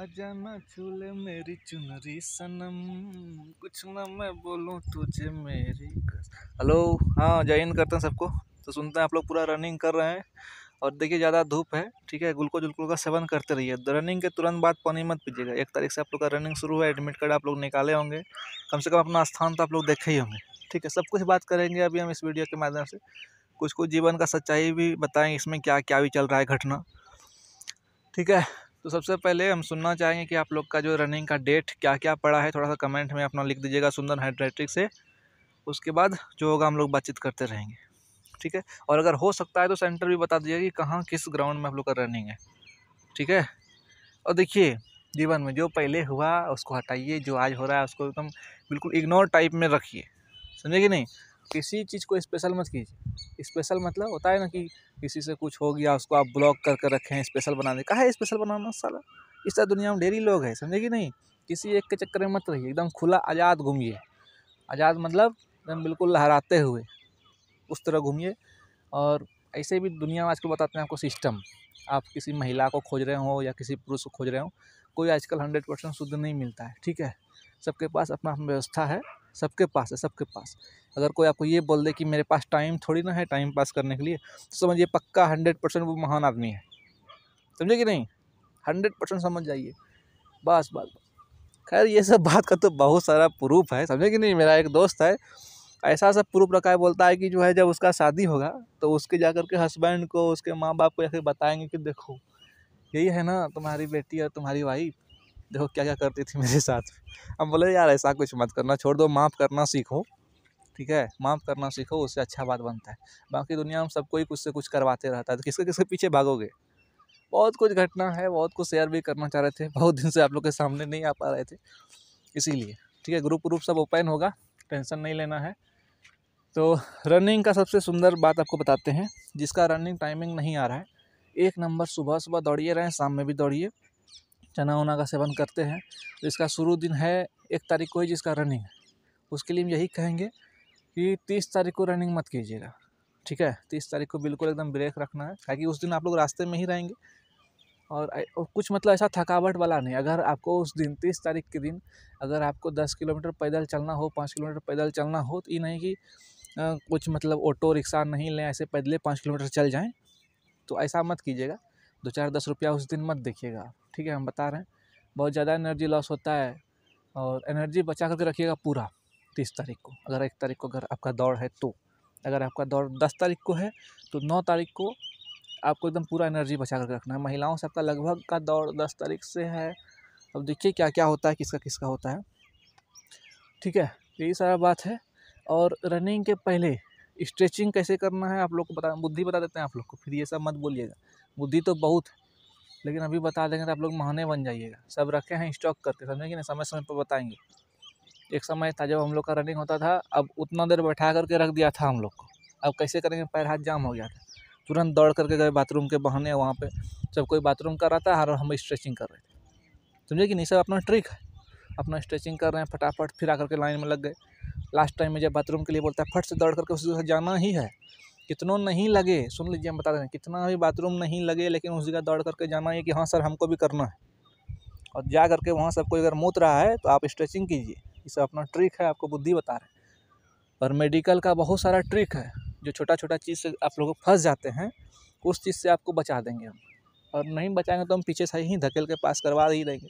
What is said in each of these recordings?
आजा ना मेरी चुनरी सनम कुछ ना मैं बोलूँ तुझे मेरी हेलो हाँ जय हिंद करते हैं सबको तो सुनते हैं आप लोग पूरा रनिंग कर रहे हैं और देखिए ज़्यादा धूप है ठीक है ग्लूकोज जुलको का सेवन करते रहिए रनिंग के तुरंत बाद पानी मत पीजिएगा एक तारीख से आप लोग का रनिंग शुरू है एडमिट कार्ड आप लोग निकाले होंगे कम से कम अपना स्थान तो आप लोग देखे ही होंगे ठीक है सब कुछ बात करेंगे अभी हम इस वीडियो के माध्यम से कुछ कुछ जीवन का सच्चाई भी बताएँ इसमें क्या क्या भी चल रहा है घटना ठीक है तो सबसे पहले हम सुनना चाहेंगे कि आप लोग का जो रनिंग का डेट क्या क्या पड़ा है थोड़ा सा कमेंट में अपना लिख दीजिएगा सुंदर हाइड्रेट्रिक से उसके बाद जो होगा हम लोग बातचीत करते रहेंगे ठीक है और अगर हो सकता है तो सेंटर भी बता दीजिएगा कि कहाँ किस ग्राउंड में आप लोग का रनिंग है ठीक है और देखिए जीवन में जो पहले हुआ उसको हटाइए जो आज हो रहा है उसको एकदम बिल्कुल इग्नोर टाइप में रखिए समझे कि नहीं किसी चीज़ को स्पेशल मत कीजिए स्पेशल मतलब होता है ना कि किसी से कुछ हो गया उसको आप ब्लॉक कर कर रखें स्पेशल बनाने का है स्पेशल बनाना सारा इस तरह दुनिया में ढेरी लोग हैं समझे कि नहीं किसी एक के चक्कर में मत रहिए एकदम खुला आज़ाद घूमिए आज़ाद मतलब एकदम बिल्कुल लहराते हुए उस तरह घूमिए और ऐसे भी दुनिया में आजकल बताते हैं आपको सिस्टम आप किसी महिला को खोज रहे हो या किसी पुरुष को खोज रहे हो कोई आजकल हंड्रेड परसेंट शुद्ध नहीं मिलता है ठीक है सबके पास अपना व्यवस्था है सबके पास है सबके पास अगर कोई आपको ये बोल दे कि मेरे पास टाइम थोड़ी ना है टाइम पास करने के लिए तो समझिए पक्का हंड्रेड परसेंट वो महान आदमी है समझे कि नहीं हंड्रेड परसेंट समझ जाइए बस बस खैर ये सब बात का तो बहुत सारा प्रूफ है समझे कि नहीं मेरा एक दोस्त है ऐसा सब प्रूफ रखा है बोलता है कि जो है जब उसका शादी होगा तो उसके जा कर के हस्बैंड को उसके माँ बाप को ऐसे बताएंगे कि देखो यही है ना तुम्हारी बेटी और तुम्हारी वाइफ देखो क्या क्या करती थी मेरे साथ हम बोले यार ऐसा कुछ मत करना छोड़ दो माफ़ करना सीखो ठीक है माफ़ करना सीखो उससे अच्छा बात बनता है बाकी दुनिया में सबको ही कुछ से कुछ करवाते रहता है तो किसके किसके पीछे भागोगे बहुत कुछ घटना है बहुत कुछ शेयर भी करना चाह रहे थे बहुत दिन से आप लोग के सामने नहीं आ पा रहे थे इसीलिए ठीक है ग्रुप व्रुप सब ओपन होगा टेंशन नहीं लेना है तो रनिंग का सबसे सुंदर बात आपको बताते हैं जिसका रनिंग टाइमिंग नहीं आ रहा है एक नंबर सुबह सुबह दौड़िए रहें शाम में भी दौड़िए चना वना का सेवन करते हैं तो इसका शुरू दिन है एक तारीख को ही जिसका रनिंग है उसके लिए हम यही कहेंगे कि तीस तारीख को रनिंग मत कीजिएगा ठीक है तीस तारीख को बिल्कुल एकदम ब्रेक रखना है ताकि उस दिन आप लोग रास्ते में ही रहेंगे और, कुछ मतलब ऐसा थकावट वाला नहीं अगर आपको उस दिन तीस तारीख के दिन अगर आपको दस किलोमीटर पैदल चलना हो पाँच किलोमीटर पैदल चलना हो तो ये नहीं कि आ, कुछ मतलब ऑटो रिक्शा नहीं लें ऐसे पैदले पाँच किलोमीटर चल जाएँ तो ऐसा मत कीजिएगा दो चार दस रुपया उस दिन मत देखिएगा आप ठीक है हम बता रहे हैं बहुत ज़्यादा एनर्जी लॉस होता है और एनर्जी बचा करके रखिएगा पूरा तीस तारीख को अगर एक तारीख को अगर आपका दौड़ है तो अगर आपका दौड़ दस तारीख को है तो नौ तारीख को आपको एकदम पूरा एनर्जी बचा करके रखना है महिलाओं से आपका लगभग का दौड़ दस तारीख से है अब देखिए क्या क्या होता है किसका किसका होता है ठीक है यही सारा बात है और रनिंग के पहले स्ट्रेचिंग कैसे करना है आप लोग को बता बुद्धि बता देते हैं आप लोग को फिर ये सब मत बोलिएगा बुद्धि तो बहुत लेकिन अभी बता देंगे तो आप लोग महाने बन जाइएगा सब रखे हैं स्टॉक करके समझे कि नहीं समय समय पर बताएंगे एक समय था जब हम लोग का रनिंग होता था अब उतना देर बैठा करके रख दिया था हम लोग को अब कैसे करेंगे पैर हाथ जाम हो गया था तुरंत दौड़ करके गए बाथरूम के बहाने वहाँ पर जब कोई बाथरूम कर रहा था हर हम स्ट्रेचिंग कर रहे थे समझे कि नहीं सब अपना ट्रिक है अपना स्ट्रेचिंग कर रहे हैं फटाफट फिर आकर के लाइन में लग गए लास्ट टाइम में जब बाथरूम के लिए बोलता है फट से दौड़ करके उसके साथ जाना ही है कितनों नहीं लगे सुन लीजिए हम बता दें कितना भी बाथरूम नहीं लगे लेकिन उस जगह दौड़ करके जाना है कि हाँ सर हमको भी करना है और जा करके वहाँ सबको अगर मूत रहा है तो आप स्ट्रेचिंग कीजिए ये सब अपना ट्रिक है आपको बुद्धि बता रहे हैं और मेडिकल का बहुत सारा ट्रिक है जो छोटा छोटा चीज़ से आप लोग फंस जाते हैं उस चीज़ से आपको बचा देंगे हम और नहीं बचाएंगे तो हम पीछे से ही धकेल के पास करवा ही देंगे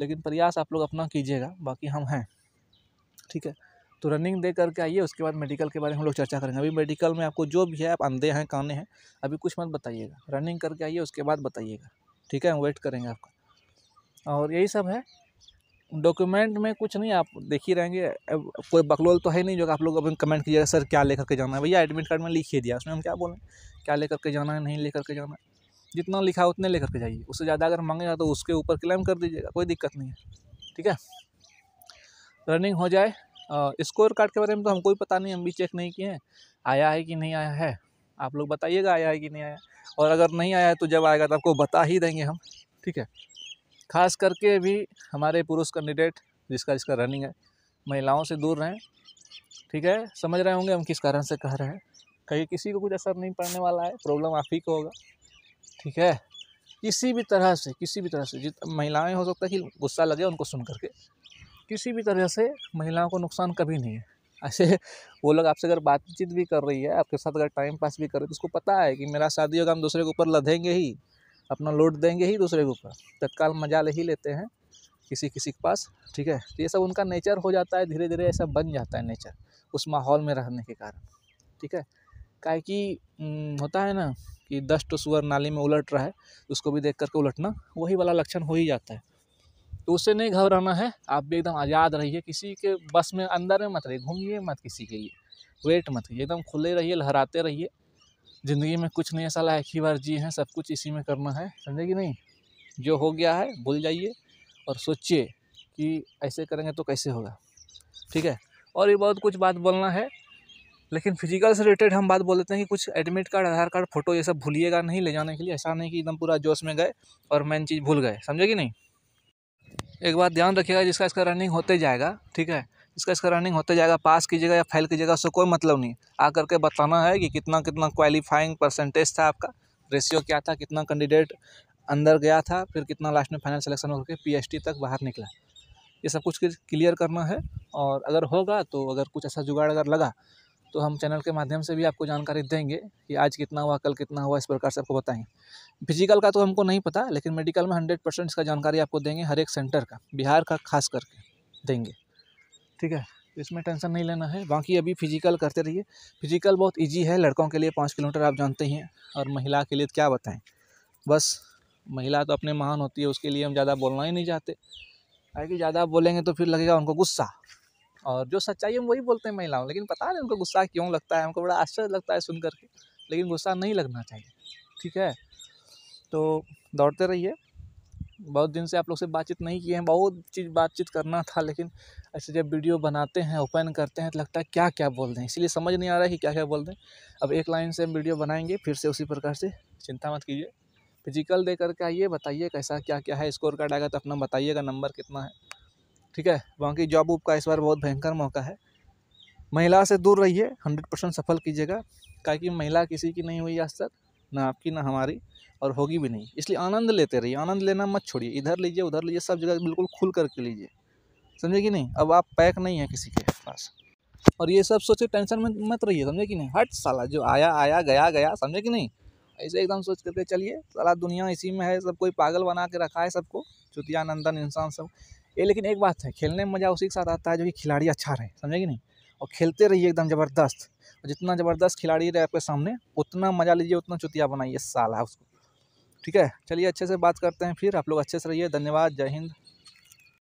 लेकिन प्रयास आप लोग अपना कीजिएगा बाकी हम हैं ठीक है तो रनिंग दे करके आइए उसके बाद मेडिकल के बारे में हम लोग चर्चा करेंगे अभी मेडिकल में आपको जो भी है आप अंधे हैं काने हैं अभी कुछ मत बताइएगा रनिंग करके आइए उसके बाद बताइएगा ठीक है हम वेट करेंगे आपका और यही सब है डॉक्यूमेंट में कुछ नहीं आप देख ही रहेंगे कोई बकलोल तो है नहीं जो आप लोग अपने कमेंट कीजिएगा सर क्या लेकर के जाना है भैया एडमिट कार्ड में लिख ही दिया उसमें हम क्या बोलें क्या लेकर के जाना है नहीं लेकर के जाना है जितना लिखा है उतने लेकर के जाइए उससे ज़्यादा अगर मांगेगा तो उसके ऊपर क्लेम कर दीजिएगा कोई दिक्कत नहीं है ठीक है रनिंग हो जाए स्कोर कार्ड के बारे में तो हमको भी पता नहीं हम भी चेक नहीं किए हैं आया है कि नहीं आया है आप लोग बताइएगा आया है कि नहीं आया और अगर नहीं आया है तो जब आएगा तो आपको बता ही देंगे हम ठीक है खास करके भी हमारे पुरुष कैंडिडेट जिसका जिसका रनिंग है महिलाओं से दूर रहें ठीक है समझ रहे होंगे हम किस कारण से कह रहे हैं कहीं किसी को कुछ असर नहीं पड़ने वाला है प्रॉब्लम आप ही को होगा ठीक है किसी भी तरह से किसी भी तरह से जित महिलाएं हो सकता है कि गुस्सा लगे उनको सुन करके किसी भी तरह से महिलाओं को नुकसान कभी नहीं है ऐसे वो लोग आपसे अगर बातचीत भी कर रही है आपके साथ अगर टाइम पास भी कर रही है तो उसको पता है कि मेरा शादी होगा हम दूसरे के ऊपर लधेंगे ही अपना लोड देंगे ही दूसरे के ऊपर तत्काल मजा ले ही लेते हैं किसी किसी के पास ठीक है तो ये सब उनका नेचर हो जाता है धीरे धीरे ऐसा बन जाता है नेचर उस माहौल में रहने के कारण ठीक है काहे कि होता है ना कि दस्ट सुअर नाली में उलट रहा है उसको भी देख करके उलटना वही वाला लक्षण हो ही जाता है तो उससे नहीं घबराना है आप भी एकदम आज़ाद रहिए किसी के बस में अंदर में मत रहिए घूमिए मत किसी के लिए वेट मत कीजिए एकदम खुले रहिए लहराते रहिए ज़िंदगी में कुछ नहीं ऐसा लाइक ही बार जी हैं सब कुछ इसी में करना है समझे कि नहीं जो हो गया है भूल जाइए और सोचिए कि ऐसे करेंगे तो कैसे होगा ठीक है और ये बहुत कुछ बात बोलना है लेकिन फिजिकल से रिलेटेड हम बात बोल देते हैं कि कुछ admit card Aadhaar card photo ये सब भूलिएगा नहीं ले जाने के लिए ऐसा नहीं कि एकदम पूरा जोश में गए और मेन चीज़ भूल गए समझे कि नहीं एक बात ध्यान रखिएगा जिसका इसका रनिंग होते जाएगा ठीक है इसका इसका रनिंग होते जाएगा पास कीजिएगा या फेल कीजिएगा उससे कोई मतलब नहीं आ करके बताना है कि कितना कितना क्वालिफाइंग परसेंटेज था आपका रेशियो क्या था कितना कैंडिडेट अंदर गया था फिर कितना लास्ट में फाइनल सिलेक्शन होकर पीएचडी तक बाहर निकला ये सब कुछ क्लियर करना है और अगर होगा तो अगर कुछ ऐसा जुगाड़ अगर लगा तो हम चैनल के माध्यम से भी आपको जानकारी देंगे कि आज कितना हुआ कल कितना हुआ इस प्रकार से आपको बताएं फिजिकल का तो हमको नहीं पता लेकिन मेडिकल में हंड्रेड परसेंट इसका जानकारी आपको देंगे हर एक सेंटर का बिहार का खास करके देंगे ठीक है इसमें टेंशन नहीं लेना है बाकी अभी फिजिकल करते रहिए फिजिकल बहुत ईजी है लड़कों के लिए पाँच किलोमीटर आप जानते ही हैं और महिला के लिए तो क्या बताएँ बस महिला तो अपने महान होती है उसके लिए हम ज़्यादा बोलना ही नहीं चाहते आगे ज़्यादा बोलेंगे तो फिर लगेगा उनको गुस्सा और जो सच्चाई हम वही बोलते हैं महिलाओं लेकिन पता नहीं उनको गुस्सा क्यों लगता है हमको बड़ा आश्चर्य लगता है सुन के लेकिन गुस्सा नहीं लगना चाहिए ठीक है तो दौड़ते रहिए बहुत दिन से आप लोग से बातचीत नहीं किए हैं बहुत चीज़ बातचीत करना था लेकिन ऐसे जब वीडियो बनाते हैं ओपन करते हैं तो लगता है क्या क्या बोल दें इसीलिए समझ नहीं आ रहा है कि क्या क्या बोल दें अब एक लाइन से हम वीडियो बनाएंगे फिर से उसी प्रकार से चिंता मत कीजिए फिजिकल दे करके आइए बताइए कैसा क्या क्या है स्कोर कार्ड आएगा तो अपना बताइएगा नंबर कितना है ठीक है वहाँ की जॉब वॉब का इस बार बहुत भयंकर मौका है महिला से दूर रहिए हंड्रेड परसेंट सफल कीजिएगा कि महिला किसी की नहीं हुई आज तक ना आपकी ना हमारी और होगी भी नहीं इसलिए आनंद लेते रहिए आनंद लेना मत छोड़िए इधर लीजिए उधर लीजिए सब जगह बिल्कुल खुल करके लीजिए समझे कि नहीं अब आप पैक नहीं है किसी के पास और ये सब सोचे टेंशन में मत रहिए समझे कि नहीं हट साला जो आया आया गया गया समझे कि नहीं ऐसे एकदम सोच करके चलिए सारा दुनिया इसी में है सब कोई पागल बना के रखा है सबको चुतिया नंदन इंसान सब ये लेकिन एक बात है खेलने में मज़ा उसी के साथ आता है जो कि खिलाड़ी अच्छा रहे समझे कि नहीं और खेलते रहिए एकदम ज़बरदस्त और जितना ज़बरदस्त खिलाड़ी रहे आपके सामने उतना मज़ा लीजिए उतना चुतिया बनाइए साला उसको ठीक है चलिए अच्छे से बात करते हैं फिर आप लोग अच्छे से रहिए धन्यवाद जय हिंद